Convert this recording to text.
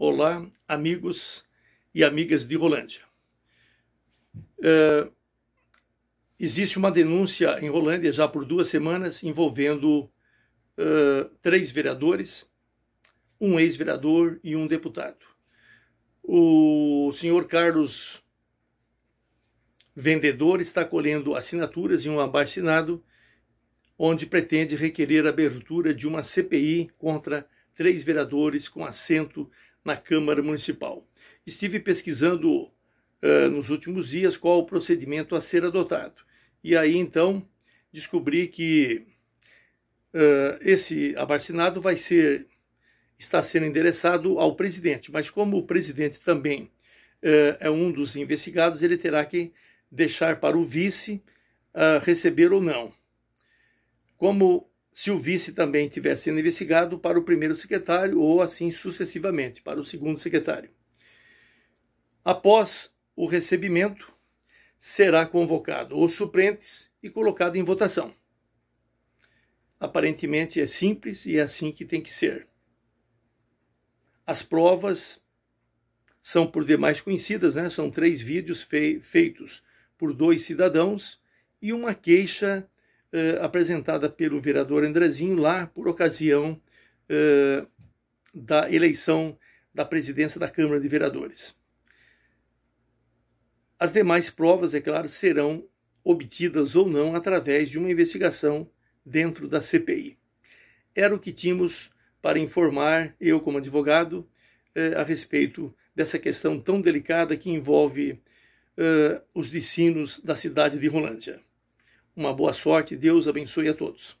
Olá, amigos e amigas de Rolândia. É, existe uma denúncia em Rolândia já por duas semanas envolvendo é, três vereadores, um ex-vereador e um deputado. O senhor Carlos Vendedor está colhendo assinaturas em um abastinado, onde pretende requerer a abertura de uma CPI contra três vereadores com assento na Câmara Municipal. Estive pesquisando uh, nos últimos dias qual o procedimento a ser adotado. E aí então descobri que uh, esse abarcinado vai ser está sendo endereçado ao presidente, mas como o presidente também uh, é um dos investigados, ele terá que deixar para o vice receber ou não. Como se o vice também tiver sendo investigado para o primeiro secretário ou assim sucessivamente para o segundo secretário. Após o recebimento, será convocado os suplentes e colocado em votação. Aparentemente é simples e é assim que tem que ser. As provas são por demais conhecidas, né? São três vídeos fei feitos por dois cidadãos e uma queixa eh, apresentada pelo vereador Andrezinho lá por ocasião eh, da eleição da presidência da Câmara de Vereadores. As demais provas, é claro, serão obtidas ou não através de uma investigação dentro da CPI. Era o que tínhamos para informar, eu como advogado, eh, a respeito dessa questão tão delicada que envolve eh, os destinos da cidade de Rolândia. Uma boa sorte, Deus abençoe a todos.